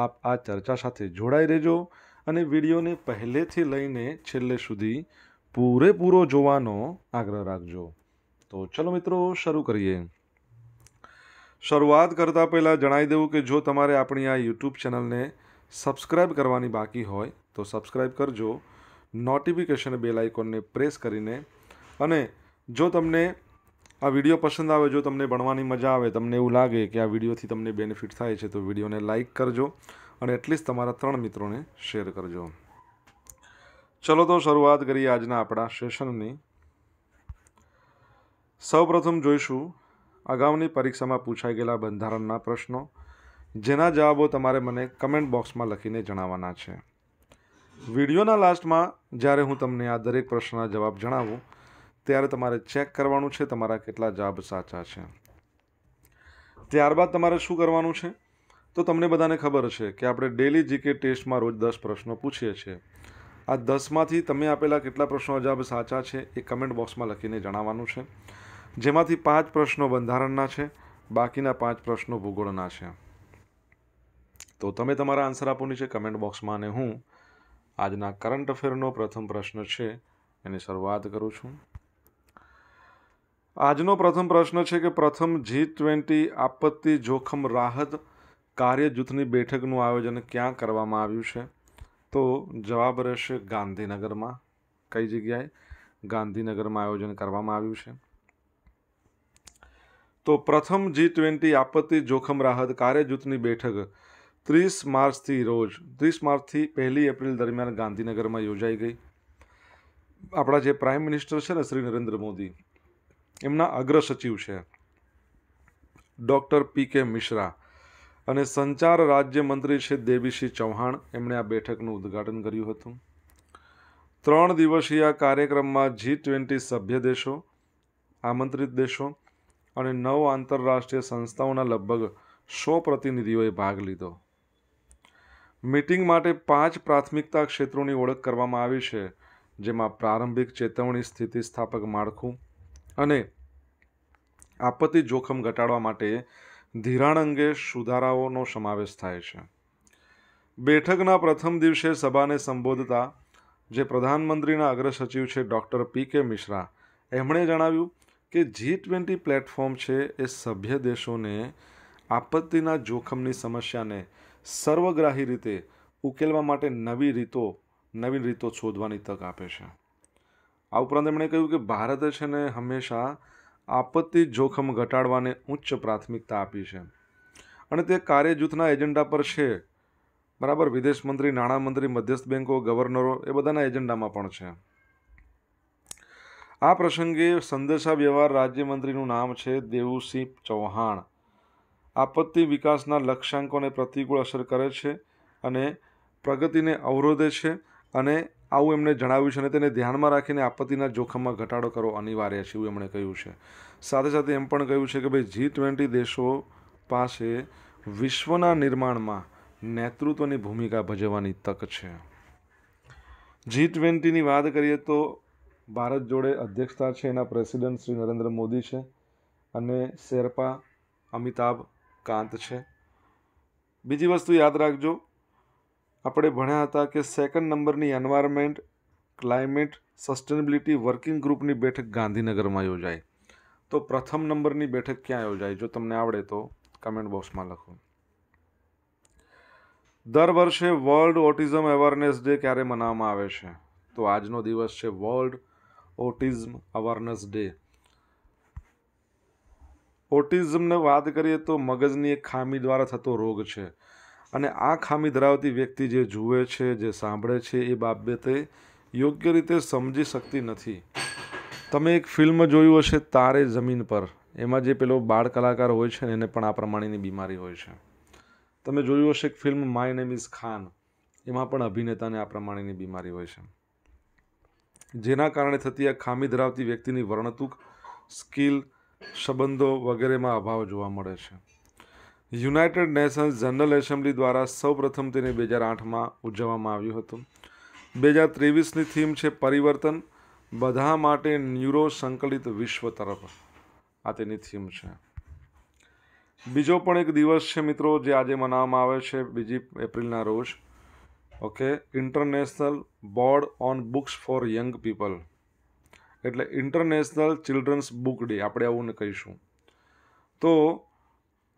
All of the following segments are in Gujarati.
આપ આ ચર્ચા સાથે જોડાઈ રહેજો અને વિડીયોને પહેલેથી લઈને છેલ્લે સુધી પૂરેપૂરો જોવાનો આગ્રહ રાખજો તો ચલો મિત્રો શરૂ કરીએ શરૂઆત કરતાં પહેલાં જણાવી દેવું કે જો તમારે આપણી આ યુટ્યુબ ચેનલને સબસ્ક્રાઇબ કરવાની બાકી હોય તો સબસ્ક્રાઇબ કરજો નોટિફિકેશન બેલ આઇકોનને પ્રેસ કરીને અને જો તમને આ વિડીયો પસંદ આવે જો તમને ભણવાની મજા આવે તમને એવું લાગે કે આ વિડીયોથી તમને બેનિફિટ થાય છે તો વિડીયોને લાઇક કરજો અને એટલીસ્ટ તમારા ત્રણ મિત્રોને શેર કરજો ચલો તો શરૂઆત કરીએ આજના આપણા સેશનની સૌપ્રથમ જોઈશું અગાઉની પરીક્ષામાં પૂછાઈ ગયેલા બંધારણના પ્રશ્નો જેના જવાબો તમારે મને કમેન્ટ બોક્સમાં લખીને જણાવવાના છે વિડીયોના લાસ્ટમાં જ્યારે હું તમને આ દરેક પ્રશ્નના જવાબ જણાવું ત્યારે તમારે ચેક કરવાનું છે તમારા કેટલા જાબ સાચા છે ત્યારબાદ તમારે શું કરવાનું છે તો તમને બધાને ખબર છે કે આપણે ડેલી જીકે ટેસ્ટમાં રોજ દસ પ્રશ્નો પૂછીએ છીએ આ દસમાંથી તમે આપેલા કેટલા પ્રશ્નો જાબ સાચા છે એ કમેન્ટ બોક્સમાં લખીને જણાવવાનું છે જેમાંથી પાંચ પ્રશ્નો બંધારણના છે બાકીના પાંચ પ્રશ્નો ભૂગોળના છે તો તમે તમારા આન્સર આપોની છે કમેન્ટ બોક્સમાં અને હું આજના કરંટ અફેરનો પ્રથમ પ્રશ્ન છે એની શરૂઆત કરું છું આજનો પ્રથમ પ્રશ્ન છે કે પ્રથમ જી ટ્વેન્ટી આપત્તિ જોખમ રાહત કાર્ય જૂથની બેઠકનું આયોજન ક્યાં કરવામાં આવ્યું છે તો જવાબ રહેશે ગાંધીનગરમાં કઈ જગ્યાએ ગાંધીનગરમાં આયોજન કરવામાં આવ્યું છે તો પ્રથમ જી ટ્વેન્ટી આપત્તિ જોખમ રાહત કાર્યજૂથની બેઠક ત્રીસ માર્ચથી રોજ ત્રીસ માર્ચથી પહેલી એપ્રિલ દરમિયાન ગાંધીનગરમાં યોજાઈ ગઈ આપણા જે પ્રાઇમ મિનિસ્ટર છે ને શ્રી નરેન્દ્ર મોદી એમના અગ્ર સચિવ છે ડૉક્ટર પી કે મિશ્રા અને સંચાર રાજ્યમંત્રી શ્રી દેવીસિંહ ચૌહાણ એમણે આ બેઠકનું ઉદ્ઘાટન કર્યું હતું ત્રણ દિવસીય કાર્યક્રમમાં જી ટ્વેન્ટી સભ્ય દેશો આમંત્રિત દેશો અને નવ આંતરરાષ્ટ્રીય સંસ્થાઓના લગભગ સો પ્રતિનિધિઓએ ભાગ લીધો મિટિંગ માટે પાંચ પ્રાથમિકતા ક્ષેત્રોની ઓળખ કરવામાં આવી છે જેમાં પ્રારંભિક ચેતવણી સ્થિતિસ્થાપક માળખું અને આપત્તિ જોખમ ઘટાડવા માટે ધિરાણ અંગે સુધારાઓનો સમાવેશ થાય છે બેઠકના પ્રથમ દિવસે સભાને સંબોધતા જે પ્રધાનમંત્રીના અગ્ર સચિવ છે ડૉક્ટર પી કે મિશ્રા એમણે જણાવ્યું કે જી ટ્વેન્ટી પ્લેટફોર્મ છે એ સભ્ય દેશોને આપત્તિના જોખમની સમસ્યાને સર્વગ્રાહી રીતે ઉકેલવા માટે નવી રીતો નવી રીતો શોધવાની તક આપે છે આ ઉપરાંત એમણે કહ્યું કે ભારતે છે ને હંમેશા આપત્તિ જોખમ ઘટાડવાને ઉચ્ચ પ્રાથમિકતા આપી છે અને તે કાર્ય જૂથના એજન્ડા પર છે બરાબર વિદેશ મંત્રી નાણામંત્રી મધ્યસ્થ બેન્કો ગવર્નરો એ બધાના એજન્ડામાં પણ છે આ પ્રસંગે સંદેશા વ્યવહાર રાજ્યમંત્રીનું નામ છે દેવુસિંહ ચૌહાણ આપત્તિ વિકાસના લક્ષ્યાંકોને પ્રતિકૂળ અસર કરે છે અને પ્રગતિને અવરોધે છે અને આવું એમણે જણાવ્યું છે અને તેને ધ્યાનમાં રાખીને આપત્તિના જોખમમાં ઘટાડો કરવો અનિવાર્ય છે એવું એમણે કહ્યું છે સાથે સાથે એમ પણ કહ્યું છે કે ભાઈ જી ટ્વેન્ટી દેશો પાસે વિશ્વના નિર્માણમાં નેતૃત્વની ભૂમિકા ભજવવાની તક છે જી ટ્વેન્ટીની વાત કરીએ તો ભારત જોડે અધ્યક્ષતા છે એના પ્રેસિડેન્ટ શ્રી નરેન્દ્ર મોદી છે અને શેરપા અમિતાભ કાંત છે બીજી વસ્તુ યાદ રાખજો આપણે ભણ્યા હતા કે સેકન્ડ નંબરની એન્વાયરમેન્ટ ક્લાઇમેટ સસ્ટેનેબિલિટી વર્કિંગ ગ્રુપની બેઠક ગાંધીનગરમાં યોજાય તો પ્રથમ નંબરની બેઠક ક્યાં યોજાય જો તમને આવડે તો કમેન્ટ બોક્સમાં લખો દર વર્ષે વર્લ્ડ ઓટિઝમ અવેરનેસ ડે ક્યારે મનાવવામાં આવે છે તો આજનો દિવસ છે વર્લ્ડ ઓટિઝમ અવેરનેસ ડે ઓટિઝમને વાત કરીએ તો મગજની એક ખામી દ્વારા થતો રોગ છે અને આ ખામી ધરાવતી વ્યક્તિ જે જુએ છે જે સાંભળે છે એ બાબતે યોગ્ય રીતે સમજી શકતી નથી તમે એક ફિલ્મ જોયું હશે તારે જમીન પર એમાં જે પેલો બાળ કલાકાર હોય છે ને એને પણ આ પ્રમાણેની બીમારી હોય છે તમે જોયું હશે એક film my name is Khan એમાં પણ અભિનેતાને આ પ્રમાણેની બીમારી હોય છે જેના કારણે થતી આ ખામી ધરાવતી વ્યક્તિની વર્ણતુક સ્કિલ સંબંધો વગેરેમાં અભાવ જોવા મળે છે યુનાઇટેડ નેશન્સ જનરલ એસેમ્બલી દ્વારા સૌપ્રથમ તેને બે હજાર આઠમાં ઉજવવામાં આવ્યું હતું બે હજાર ત્રેવીસની થીમ છે પરિવર્તન બધા માટે ન્યુરો સંકલિત વિશ્વ તરફ આ તેની થીમ છે બીજો પણ એક દિવસ છે મિત્રો જે આજે મનાવવામાં આવે છે બીજી એપ્રિલના રોજ okay international board on books for young people એટલે ઇન્ટરનેશનલ ચિલ્ડ્રન્સ બુક ડે આપણે આવું કહીશું તો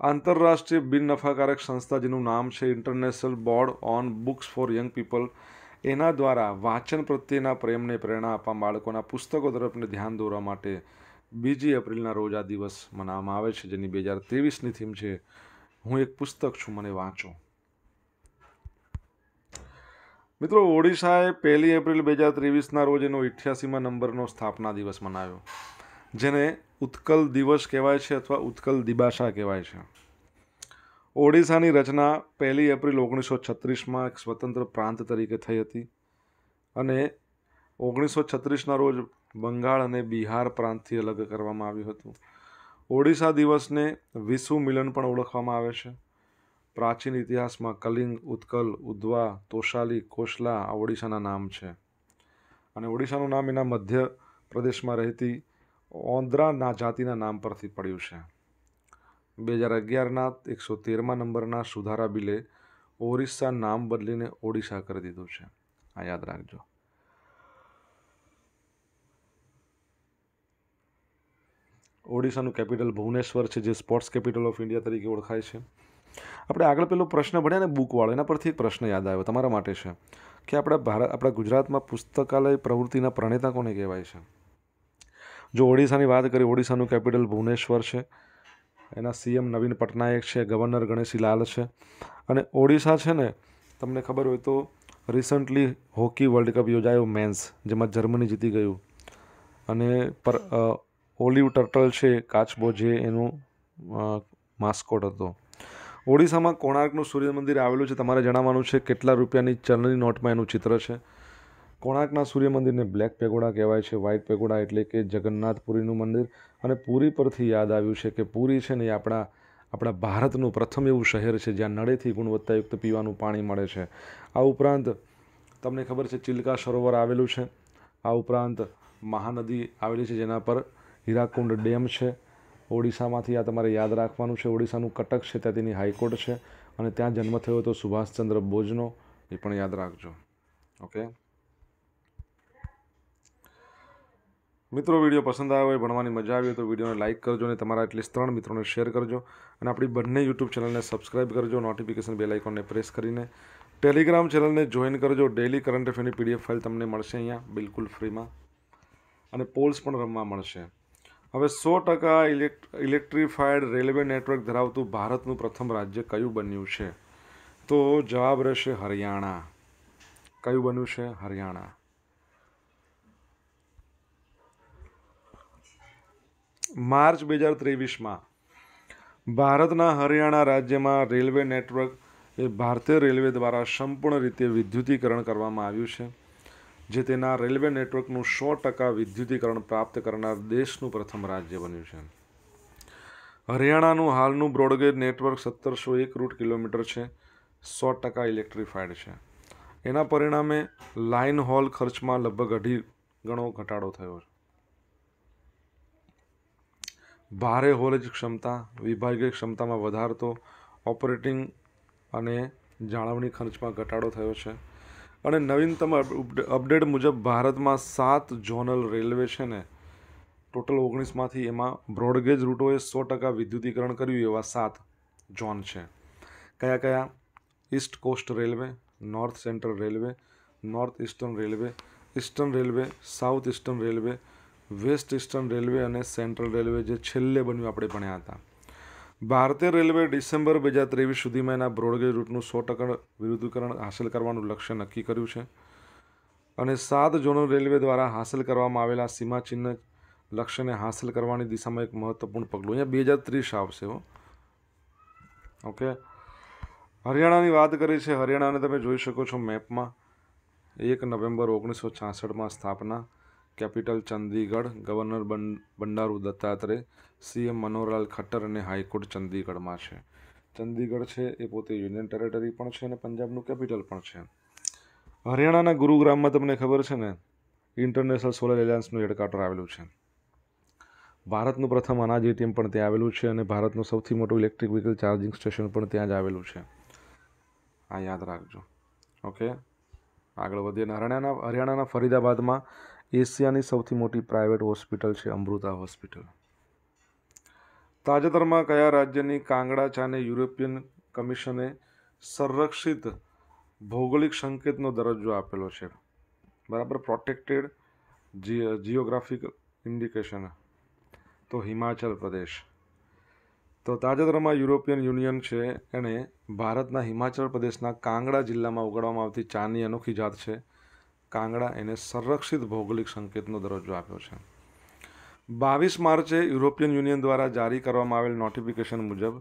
આંતરરાષ્ટ્રીય બિન નફાકારક સંસ્થા જેનું નામ છે international board on books for young people એના દ્વારા વાંચન પ્રત્યેના પ્રેમને પ્રેરણા આપવા બાળકોના પુસ્તકો તરફને ધ્યાન દોરવા માટે બીજી એપ્રિલના રોજ આ દિવસ મનાવવામાં આવે છે જેની બે હજાર ત્રેવીસની થીમ છે હું એક પુસ્તક છું મને વાંચો મિત્રો ઓડિશાએ પહેલી એપ્રિલ બે હજાર ત્રેવીસના રોજ એનો ઇઠ્યાસીમાં નંબરનો સ્થાપના દિવસ મનાવ્યો જેને ઉત્કલ દિવસ કહેવાય છે અથવા ઉત્કલ દિબાશા કહેવાય છે ઓડિશાની રચના પહેલી એપ્રિલ ઓગણીસો છત્રીસમાં એક સ્વતંત્ર પ્રાંત તરીકે થઈ હતી અને ઓગણીસો છત્રીસના રોજ બંગાળ અને બિહાર પ્રાંતથી અલગ કરવામાં આવ્યું હતું ઓડિશા દિવસને વિશ્વ મિલન પણ ઓળખવામાં આવે છે પ્રાચીન ઇતિહાસમાં કલિંગ ઉત્કલ ઉદ્વા તોશાલી કોશલા આ ઓડિશાના નામ છે અને ઓડિશાનું નામ એના મધ્ય પ્રદેશમાં રહેતી ના જાતિના નામ પરથી પડ્યું છે બે હજાર અગિયારના એકસો તેરમાં નંબરના સુધારા બિલે ઓરિસ્સા નામ બદલીને ઓડિશા કરી દીધું છે આ યાદ રાખજો ઓડિશાનું કેપિટલ ભુવનેશ્વર છે જે સ્પોર્ટ્સ કેપિટલ ઓફ ઇન્ડિયા તરીકે ઓળખાય છે આપણે આગળ પેલો પ્રશ્ન ભણ્યા ને બુકવાળો એના પરથી એક પ્રશ્ન યાદ આવ્યો તમારા માટે છે કે આપણા ભારત આપણા ગુજરાતમાં પુસ્તકાલય પ્રવૃત્તિના પ્રણેતા કોને કહેવાય છે જો ઓડિશાની વાત કરીએ ઓડિશાનું કેપિટલ ભુવનેશ્વર છે એના સીએમ નવીન પટનાયક છે ગવર્નર ગણેશી લાલ છે અને ઓડિશા છે ને તમને ખબર હોય તો રિસન્ટલી હોકી વર્લ્ડ કપ યોજાયો મેન્સ જેમાં જર્મની જીતી ગયું અને પર ઓલિવ ટર્ટલ છે કાચબો જે એનું માસ્કોટ હતો ઓડિશામાં કોણાર્કનું સૂર્ય મંદિર આવેલું છે તમારે જણાવવાનું છે કેટલા રૂપિયાની ચલણી નોટમાં એનું ચિત્ર છે કોણાર્કના સૂર્ય મંદિરને બ્લેક પેગોડા કહેવાય છે વ્હાઇટ પેગોડા એટલે કે જગન્નાથપુરીનું મંદિર અને પુરી પરથી યાદ આવ્યું છે કે પુરી છે ને એ આપણા આપણા ભારતનું પ્રથમ એવું શહેર છે જ્યાં નળેથી ગુણવત્તાયુક્ત પીવાનું પાણી મળે છે આ ઉપરાંત તમને ખબર છે ચિલ્કા સરોવર આવેલું છે આ ઉપરાંત મહાનદી આવેલી છે જેના પર હીરાકુંડ ડેમ છે ઓડિશામાંથી આ તમારે યાદ રાખવાનું છે ઓડિશાનું કટક છે ત્યાં તેની હાઈકોર્ટ છે અને ત્યાં જન્મ થયો હતો સુભાષચંદ્ર બોઝનો એ પણ યાદ રાખજો ઓકે મિત્રો વિડીયો પસંદ આવ્યો હોય ભણવાની મજા આવી તો વિડીયોને લાઇક કરજો અને તમારા એટલીસ્ટ ત્રણ મિત્રોને શેર કરજો અને આપણી બંને યુટ્યુબ ચેનલને સબસ્ક્રાઇબ કરજો નોટિફિકેશન બેલ આઇકોનને પ્રેસ કરીને ટેલિગ્રામ ચેનલને જોઈન કરજો ડેલી કરંટ અફેરની પીડીએફ ફાઇલ તમને મળશે અહીંયા બિલકુલ ફ્રીમાં અને પોલ્સ પણ રમવા મળશે હવે સો ટકા ઇલેક્ટ્રિફાઈડ રેલવે નેટવર્ક ધરાવતું ભારતનું પ્રથમ રાજ્ય કયું બન્યું છે તો જવાબ રહેશે હરિયાણા કયું બન્યું છે હરિયાણા માર્ચ બે હજાર ત્રેવીસમાં ભારતના હરિયાણા રાજ્યમાં રેલવે નેટવર્ક એ ભારતીય રેલવે દ્વારા સંપૂર્ણ રીતે વિદ્યુતીકરણ કરવામાં આવ્યું છે જે તેના રેલવે નેટવર્કનું સો ટકા વિદ્યુતીકરણ પ્રાપ્ત કરનાર દેશનું પ્રથમ રાજ્ય બન્યું છે હરિયાણાનું હાલનું બ્રોડગેજ નેટવર્ક સત્તરસો એક રૂટ કિલોમીટર છે સો ટકા ઇલેક્ટ્રિફાઈડ છે એના પરિણામે લાઇન હોલ ખર્ચમાં લગભગ અઢી ગણો ઘટાડો થયો છે ભારે હોલેજ ક્ષમતા વિભાગીય ક્ષમતામાં વધારતો ઓપરેટિંગ અને જાળવણી ખર્ચમાં ઘટાડો થયો છે અને નવીનતમ અપડેટ મુજબ ભારતમાં સાત ઝોનલ રેલવે છે ને ટોટલ ઓગણીસમાંથી એમાં બ્રોડગેજ રૂટોએ સો ટકા વિદ્યુતીકરણ કર્યું એવા સાત ઝોન છે કયા કયા east coast railway north central railway north eastern railway eastern railway south eastern railway west eastern railway અને સેન્ટ્રલ રેલવે જે છેલ્લે બન્યું આપણે ભણ્યા હતા ભારતીય રેલવે ડિસેમ્બર બે હજાર ત્રેવીસ સુધીમાં એના બ્રોડગેજ રૂટનું સો ટકા વિરુદ્ધીકરણ હાંસલ કરવાનું લક્ષ્ય નક્કી કર્યું છે અને સાત ઝોનલ રેલવે દ્વારા હાંસલ કરવામાં આવેલા સીમાચિહ્ન લક્ષ્યને હાંસલ કરવાની દિશામાં એક મહત્વપૂર્ણ પગલું અહીંયા બે હજાર ત્રીસ આવશે ઓકે હરિયાણાની વાત કરી છે હરિયાણાને તમે જોઈ શકો છો મેપમાં એક નવેમ્બર ઓગણીસો છાસઠમાં સ્થાપના capital Chandigarh governor Bandaru Dattatreya CM Manoharlal Khattar અને હાઈકોર્ટ ચંદીગઢમાં છે ચંદીગઢ છે એ પોતે યુનિયન ટેરેટરી પણ છે અને પંજાબનું કેપિટલ પણ છે હરિયાણાના ગુરુગ્રામમાં તમને ખબર છે ને ઇન્ટરનેશનલ સોલર એલાયન્સનું હેડક્વાર્ટર આવેલું છે ભારતનું પ્રથમ અનાજ એટીએમ પણ ત્યાં આવેલું છે અને ભારતનું સૌથી મોટું ઇલેક્ટ્રિક વ્હીકલ ચાર્જિંગ સ્ટેશન પણ ત્યાં જ આવેલું છે આ યાદ રાખજો ઓકે આગળ વધીએ હરિયાણાના હરિયાણાના ફરીદાબાદમાં એશિયાની સૌથી મોટી પ્રાઇવેટ હોસ્પિટલ છે અમૃતા હોસ્પિટલ તાજેતરમાં કયા રાજ્યની કાંગડા ચાને યુરોપિયન કમિશને સંરક્ષિત ભૌગોલિક સંકેતનો દરજ્જો આપેલો છે બરાબર પ્રોટેક્ટેડ જીઓગ્રાફિક ઇન્ડિકેશન તો હિમાચલ પ્રદેશ તો તાજેતરમાં યુરોપિયન યુનિયન છે એણે ભારતના હિમાચલ પ્રદેશના કાંગડા જિલ્લામાં ઉગાડવામાં આવતી ચાની અનોખી જાત છે કાંગડા એને સંરક્ષિત ભૌગોલિક સંકેતનો દરજ્જો આપ્યો છે બાવીસ માર્ચે યુરોપિયન યુનિયન દ્વારા જારી કરવામાં આવેલ નોટિફિકેશન મુજબ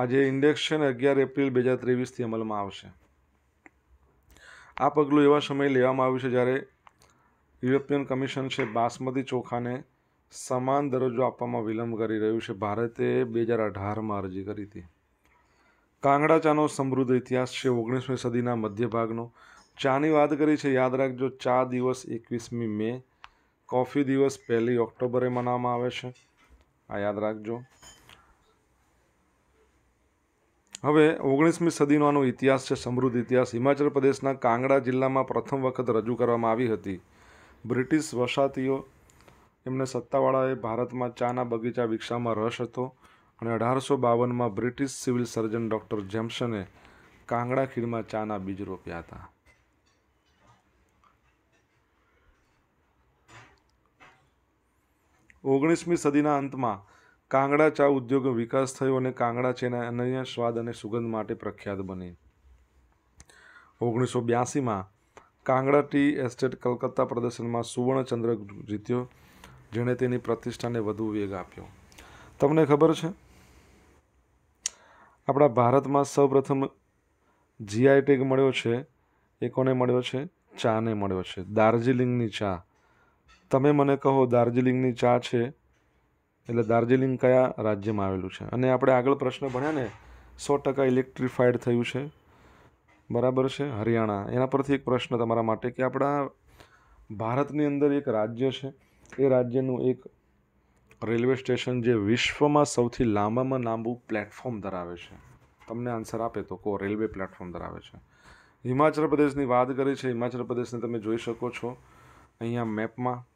આજે ઇન્ડેક્શન અગિયાર એપ્રિલ બે હજાર ત્રેવીસથી અમલમાં આવશે આ પગલું એવા સમયે લેવામાં આવ્યું છે જ્યારે યુરોપિયન કમિશન છે બાસમતી ચોખાને સમાન દરજ્જો આપવામાં વિલંબ કરી રહ્યું છે ભારતે બે હજાર અઢારમાં અરજી કરી હતી કાંગડા ચાનો સમૃદ્ધ ઇતિહાસ છે ઓગણીસમી સદીના મધ્ય ભાગનો ચાની વાત કરી છે યાદ રાખજો ચા દિવસ એકવીસમી મે કોફી દિવસ પહેલી ઓક્ટોબરે મનાવવામાં આવે છે આ યાદ રાખજો હવે ઓગણીસમી સદીનો આનો ઇતિહાસ છે સમૃદ્ધ ઇતિહાસ હિમાચલ પ્રદેશના કાંગડા જિલ્લામાં પ્રથમ વખત રજૂ કરવામાં આવી હતી બ્રિટિશ વસાતીઓ એમને સત્તાવાળાએ ભારતમાં ચાના બગીચા વિકસાવવામાં રસ હતો અને અઢારસો બાવનમાં બ્રિટિશ સિવિલ સર્જન ડૉક્ટર જેમ્સને કાંગડા ખીણમાં ચાના બીજ રોપ્યા હતા ઓગણીસમી સદીના અંતમાં કાંગડા ચા ઉદ્યોગનો વિકાસ થયો અને કાંગડા ચેના અનન્ય સ્વાદ અને સુગંધ માટે પ્રખ્યાત બની ઓગણીસો બ્યાસીમાં કાંગડા ટી એસ્ટેટ કલકત્તા પ્રદર્શનમાં સુવર્ણચંદ્રક જીત્યો જેણે તેની પ્રતિષ્ઠાને વધુ વેગ આપ્યો તમને ખબર છે આપણા ભારતમાં સૌપ્રથમ જીઆઈ ટેગ મળ્યો છે એ કોને મળ્યો છે ચાને મળ્યો છે દાર્જિલિંગની ચા તમે મને કહો દાર્જિલિંગની ચા છે એટલે દાર્જિલિંગ કયા રાજ્યમાં આવેલું છે અને આપણે આગળ પ્રશ્ન ભણ્યા ને સો ટકા ઇલેક્ટ્રિફાઈડ થયું છે બરાબર છે હરિયાણા એના પરથી એક પ્રશ્ન તમારા માટે કે આપણા ભારતની અંદર એક રાજ્ય છે એ રાજ્યનું એક રેલવે સ્ટેશન જે વિશ્વમાં સૌથી લાંબામાં લાંબુ પ્લેટફોર્મ ધરાવે છે તમને આન્સર આપે તો કહો રેલવે પ્લેટફોર્મ ધરાવે છે હિમાચલ પ્રદેશની વાત કરી છે હિમાચલ પ્રદેશને તમે જોઈ શકો છો અહીંયા મેપમાં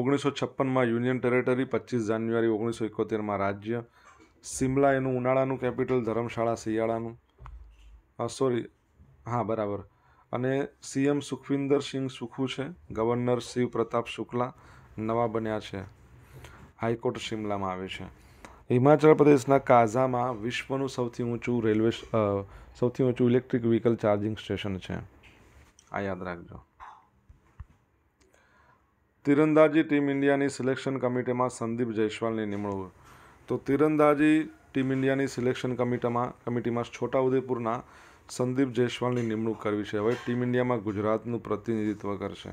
ઓગણીસો છપ્પનમાં યુનિયન ટેરેટરી પચીસ જાન્યુઆરી ઓગણીસો એકોતેરમાં રાજ્ય સિમલા એનું ઉનાળાનું કેપિટલ ધરમશાળા શિયાળાનું સોરી હા બરાબર અને સીએમ સુખવિન્દર સિંહ સુખુ છે ગવર્નર શિવ પ્રતાપ શુક્લા નવા બન્યા છે હાઈકોર્ટ શિમલામાં આવે છે હિમાચલ પ્રદેશના કાઝામાં વિશ્વનું સૌથી ઊંચું રેલવે સૌથી ઊંચું ઇલેક્ટ્રિક વ્હીકલ ચાર્જિંગ સ્ટેશન છે આ યાદ રાખજો તીરંદાજી ટીમ ઇન્ડિયાની સિલેક્શન કમિટીમાં સંદીપ જયસ્વાલની નિમણૂક તો તીરંદાજી ટીમ ઇન્ડિયાની સિલેક્શન કમિટીમાં કમિટીમાં છોટાઉદેપુરના સંદીપ જયસ્વાલની નિમણૂક કરવી છે હવે ટીમ ઇન્ડિયામાં ગુજરાતનું પ્રતિનિધિત્વ કરશે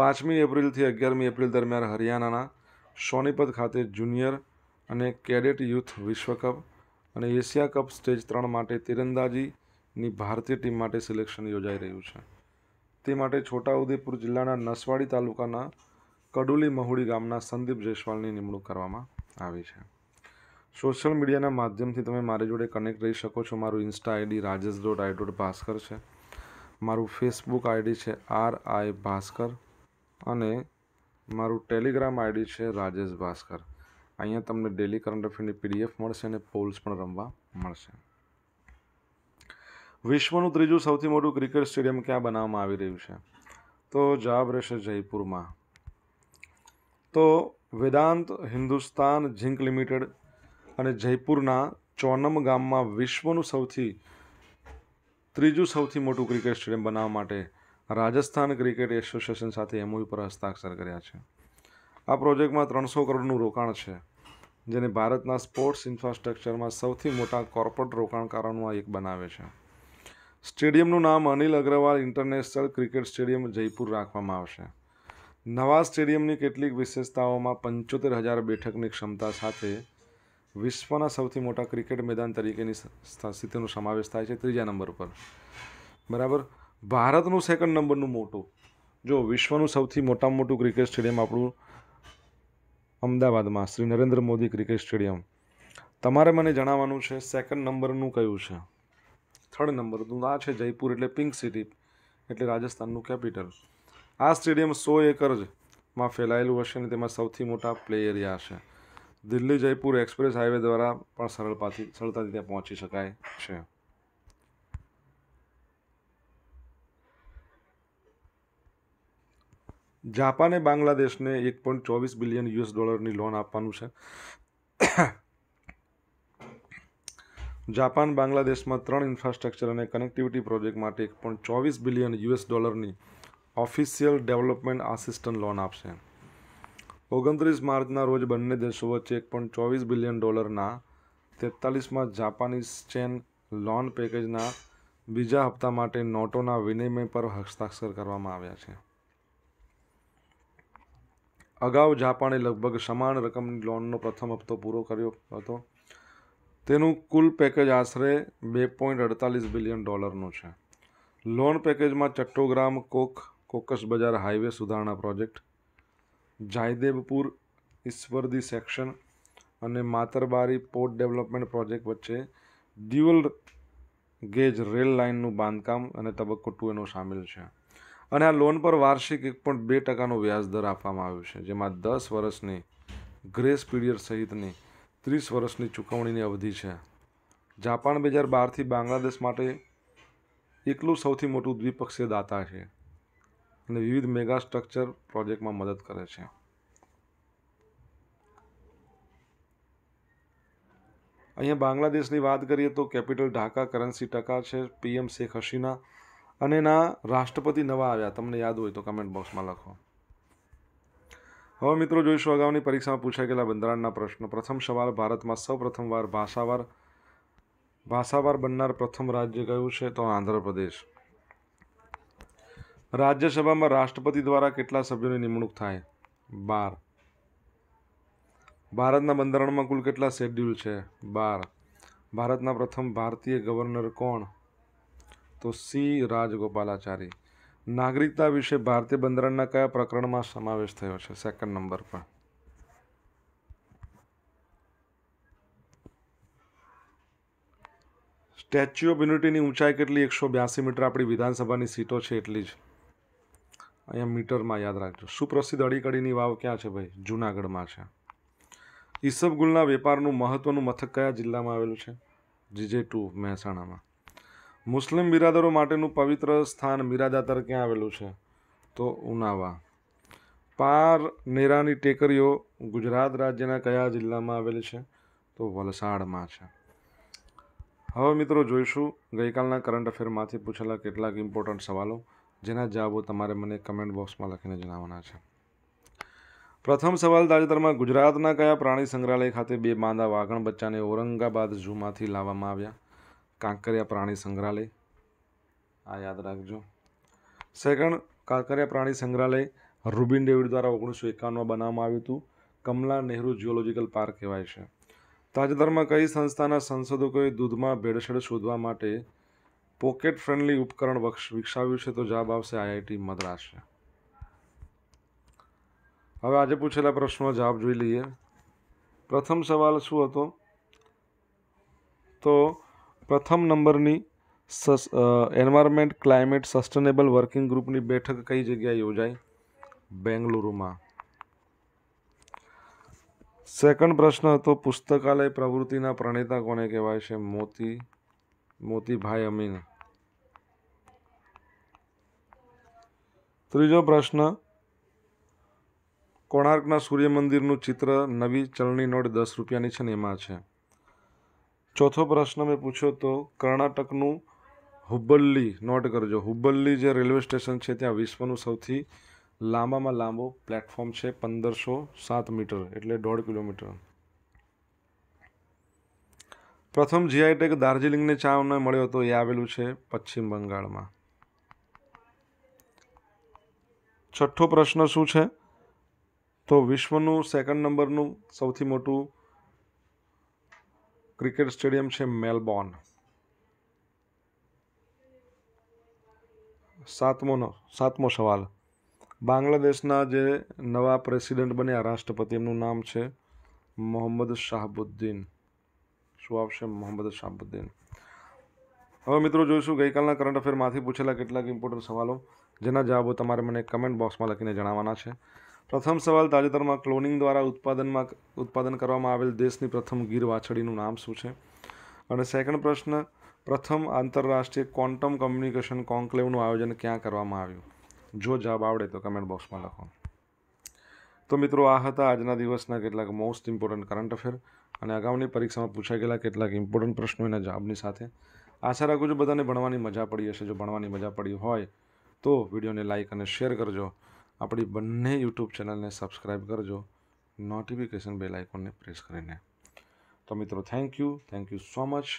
પાંચમી એપ્રિલથી અગિયારમી એપ્રિલ દરમિયાન હરિયાણાના સોનીપત ખાતે જુનિયર અને કેડેટ યુથ વિશ્વકપ અને એશિયા કપ સ્ટેજ ત્રણ માટે તીરંદાજીની ભારતીય ટીમ માટે સિલેક્શન યોજાઈ રહ્યું છે તે માટે છોટાઉદેપુર જિલ્લાના નસવાડી તાલુકાના કડુલી મહુડી ગામના સંદીપ જયસ્વાલની નિમણૂક કરવામાં આવી છે સોશિયલ મીડિયાના માધ્યમથી તમે મારી જોડે કનેક્ટ રહી શકો છો મારું insta ID Rajesh dot I dot Bhaskar છે મારું ફેસબુક આઈડી છે આર આઈ ભાસ્કર અને મારું ટેલિગ્રામ આઈડી છે રાજેશ ભાસ્કર અહીંયા તમને ડેલી કરંટ અફેરની પીડીએફ મળશે અને પોલ્સ પણ રમવા મળશે વિશ્વનું ત્રીજું સૌથી મોટું ક્રિકેટ સ્ટેડિયમ ક્યાં બનાવવામાં આવી રહ્યું છે તો જવાબ રહેશે જયપુરમાં તો વેદાંત હિન્દુસ્તાન ઝિંક લિમિટેડ અને જયપુરના ચોનમ ગામમાં વિશ્વનું સૌથી ત્રીજું સૌથી મોટું ક્રિકેટ સ્ટેડિયમ બનાવવા માટે રાજસ્થાન ક્રિકેટ એસોસિએશન સાથે એમઓયુ પર હસ્તાક્ષર કર્યા છે આ પ્રોજેક્ટમાં ત્રણસો કરોડનું રોકાણ છે જેને ભારતના સ્પોર્ટ્સ ઇન્ફ્રાસ્ટ્રક્ચરમાં સૌથી મોટા કોર્પોરેટ રોકાણકારોનું આ એક બનાવે છે સ્ટેડિયમનું નામ Anil Agarwal international cricket stadium Jaipur રાખવામાં આવશે નવા સ્ટેડિયમની કેટલીક વિશેષતાઓમાં પંચોતેર હજાર બેઠકની ક્ષમતા સાથે વિશ્વના સૌથી મોટા ક્રિકેટ મેદાન તરીકેની સ્થિતિનો સમાવેશ થાય છે ત્રીજા નંબર પર બરાબર ભારતનું સેકન્ડ નંબરનું મોટું જો વિશ્વનું સૌથી મોટામાં મોટું ક્રિકેટ સ્ટેડિયમ આપણું અમદાવાદમાં શ્રી નરેન્દ્ર મોદી ક્રિકેટ સ્ટેડિયમ તમારે મને જણાવવાનું છે સેકન્ડ નંબરનું કયું છે થર્ડ નંબરનું આ છે જયપુર એટલે પિંક સિટી એટલે રાજસ્થાનનું કેપિટલ આ સ્ટેડિયમ સો એકર માં ફેલાયેલું હશે અને તેમાં સૌથી મોટા પ્લે એરિયા હશે દિલ્હી જયપુર એક્સપ્રેસ હાઈવે દ્વારા પણ સરળતાથી સરળતાથી ત્યાં પહોંચી શકાય છે જાપાને બાંગ્લાદેશને એક પોઈન્ટ ચોવીસ બિલિયન યુએસ ડોલરની લોન આપવાનું છે જાપાન બાંગ્લાદેશમાં ત્રણ ઇન્ફ્રાસ્ટ્રક્ચર અને કનેક્ટિવિટી પ્રોજેક્ટ માટે એક પોઈન્ટ ચોવીસ બિલિયન યુએસ ડોલરની ઓફિશિયલ ડેવલપમેન્ટ આસિસ્ટન્ટ લોન આપશે ઓગણત્રીસ માર્ચના રોજ બંને દેશો વચ્ચે એક પોઈન્ટ ચોવીસ બિલિયન ડોલરના તેતાલીસમાં જાપાનીઝ ચેન લોન પેકેજના બીજા હપ્તા માટે નોટોના વિનિમય પર હસ્તાક્ષર કરવામાં આવ્યા છે અગાઉ જાપાને લગભગ સમાન રકમની લોનનો પ્રથમ હપ્તો પૂરો કર્યો હતો તેનું કુલ પેકેજ આશરે બે પોઈન્ટ અડતાલીસ બિલિયન ડોલરનું છે લોન પેકેજમાં ચટ્ટોગ્રામ કોક કોકસ બજાર હાઈવે સુધારણા પ્રોજેક્ટ જાયદેવપુર ઈશ્વરદી સેક્શન અને માતરબારી પોર્ટ ડેવલપમેન્ટ પ્રોજેક્ટ વચ્ચે ડ્યુઅલ ગેજ રેલ લાઇનનું બાંધકામ અને તબક્કો ટુ એનો સામેલ છે અને આ લોન પર વાર્ષિક એક પણ બે ટકાનો વ્યાજદર આપવામાં આવ્યો છે જેમાં દસ વર્ષની ગ્રેસ પીરિયડ સહિતની ત્રીસ વર્ષની ચૂકવણીની અવધિ છે જાપાન બે હજાર બારથી બાંગ્લાદેશ માટે એકલું સૌથી મોટું દ્વિપક્ષીય દાતા છે અને વિવિધ મેગા સ્ટ્રક્ચર પ્રોજેક્ટમાં મદદ કરે છે અહીંયા બાંગ્લાદેશની વાત કરીએ તો કેપિટલ ઢાકા કરન્સી ટકા છે પીએમ શેખ હસીના અને એના રાષ્ટ્રપતિ નવા આવ્યા તમને યાદ હોય તો કમેન્ટ બોક્સમાં લખો હવે મિત્રો જોઈશું અગાઉની પરીક્ષામાં પૂછાઈ ગયેલા બંધારણના પ્રશ્નો પ્રથમ સવાલ ભારતમાં સૌ પ્રથમવાર ભાષાવાર ભાષાવાર બનનાર પ્રથમ રાજ્ય કયું છે તો આંધ્રપ્રદેશ રાજ્યસભામાં રાષ્ટ્રપતિ દ્વારા કેટલા સભ્યોની નિમણૂક થાય બાર ભારતના બંધારણમાં કુલ કેટલા શેડ્યુલ છે બાર ભારતના પ્રથમ ભારતીય ગવર્નર કોણ તો સી રાજગોપાલાચારી નાગરિકતા વિશે ભારતીય બંધારણના કયા પ્રકરણમાં સમાવેશ થયો છે સેકન્ડ નંબર પર સ્ટેચ્યુ ઓફ યુનિટીની ઊંચાઈ કેટલી એકસો બ્યાસી મીટર આપણી વિધાનસભાની સીટો છે એટલી જ અહીંયા મીટરમાં યાદ રાખજો સુપ્રસિદ્ધ અડીકડીની વાવ ક્યાં છે ભાઈ જુનાગઢમાં છે ઈસબગુલના વેપારનું મહત્ત્વનું મથક કયા જિલ્લામાં આવેલું છે જીજે ટુ મહેસાણામાં મુસ્લિમ બિરાદરો માટેનું પવિત્ર સ્થાન મીરાદાતર ક્યાં આવેલું છે તો ઉનાવા પાર નેરાની ટેકરીઓ ગુજરાત રાજ્યના કયા જિલ્લામાં આવેલી છે તો વલસાડમાં છે હવે મિત્રો જોઈશું ગઈકાલના કરંટ અફેરમાંથી પૂછેલા કેટલાક ઇમ્પોર્ટન્ટ સવાલો જેના જવાબો તમારે મને કમેન્ટ બોક્સમાં લખીને જણાવવાના છે પ્રથમ સવાલ તાજેતરમાં ગુજરાતના કયા પ્રાણી સંગ્રહાલય ખાતે બે માંદા વાઘણ બચ્ચાને ઔરંગાબાદ ઝૂમાંથી લાવવામાં આવ્યા કાંકરિયા પ્રાણી સંગ્રહાલય આ યાદ રાખજો સેકન્ડ કાંકરિયા પ્રાણી સંગ્રહાલય રૂબિન ડેવિડ દ્વારા ઓગણીસો એકાવનમાં બનાવવામાં આવ્યું હતું કમલા નહેરુ જિયોલોજિકલ પાર્ક કહેવાય છે તાજેતરમાં કઈ સંસ્થાના સંશોધકોએ દૂધમાં ભેળસેળ શોધવા માટે પોકેટ ફ્રેન્ડલી ઉપકરણ વિકસાવ્યું છે તો જવાબ આવશે આઈઆઈટી મદ્રાસ હવે આજે પૂછેલા પ્રશ્નો જવાબ જોઈ લઈએ પ્રથમ સવાલ શું હતો તો પ્રથમ નંબરની સસ એન્વાયરમેન્ટ ક્લાઇમેટ સસ્ટેનેબલ વર્કિંગ ગ્રુપની બેઠક કઈ જગ્યાએ યોજાઈ બેંગલુરુમાં સેકન્ડ પ્રશ્ન હતો પુસ્તકાલય પ્રવૃત્તિના પ્રણેતા કોને કહેવાય છે મોતી મોતીભાઈ અમીન ત્રીજો પ્રશ્ન કોણાર્કના સૂર્ય મંદિરનું ચિત્ર નવી ચલણી નોટ દસ રૂપિયાની છે ને એમાં છે ચોથો પ્રશ્ન મેં પૂછ્યો તો કર્ણાટકનું હુબલ્લી નોટ કરજો હુબલ્લી જે રેલવે સ્ટેશન છે ત્યાં વિશ્વનું સૌથી લાંબામાં લાંબો પ્લેટફોર્મ છે પંદરસો સાત મીટર એટલે દોઢ કિલોમીટર પ્રથમ જીઆઈ ટેક દાર્જિલિંગને ચા અમને મળ્યો હતો એ આવેલું છે પશ્ચિમ બંગાળમાં છઠ્ઠો પ્રશ્ન શું છે તો વિશ્વનું સેકન્ડ નંબરનું સૌથી મોટું ક્રિકેટ સ્ટેડિયમ છે મેલબોર્ન સાતમોનો સાતમો સવાલ બાંગ્લાદેશના જે નવા પ્રેસિડેન્ટ બન્યા રાષ્ટ્રપતિ એમનું નામ છે મોહમ્મદ શાહબુદ્દીન શું આવશે મોહમ્મદ શાહબુદ્દીન હવે મિત્રો જોઈશું ગઈકાલના કરંટ અફેરમાંથી પૂછેલા કેટલાક ઇમ્પોર્ટન્ટ સવાલો જેના જવાબો તમારે મને કમેન્ટ બોક્સમાં લખીને જણાવવાના છે પ્રથમ સવાલ તાજેતરમાં ક્લોનિંગ દ્વારા ઉત્પાદનમાં ઉત્પાદન કરવામાં આવેલ દેશની પ્રથમ ગીર વાછડીનું નામ શું છે અને સેકન્ડ પ્રશ્ન પ્રથમ આંતરરાષ્ટ્રીય ક્વોન્ટમ કમ્યુનિકેશન કોન્કલેવનું આયોજન ક્યાં કરવામાં આવ્યું જો જવાબ આવડે તો કમેન્ટ બોક્સમાં લખો તો મિત્રો આ હતા આજના દિવસના કેટલાક મોસ્ટ ઇમ્પોર્ટન્ટ કરંટ અફેર અને અગાઉની પરીક્ષામાં પૂછાઈ ગયેલા કેટલાક ઇમ્પોર્ટન્ટ પ્રશ્નો એના જવાબની સાથે આશા રાખું છું બધાને ભણવાની મજા પડી હશે જો ભણવાની મજા પડી હોય તો વિડીયોને લાઇક અને શેર કરજો अपनी बने यूट्यूब चैनल ने सब्सक्राइब करजो नोटिफिकेशन बेल आइकॉन ने प्रेस कर तो मित्रों thank you thank you so much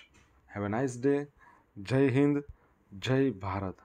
have a nice day जय हिंद जय भारत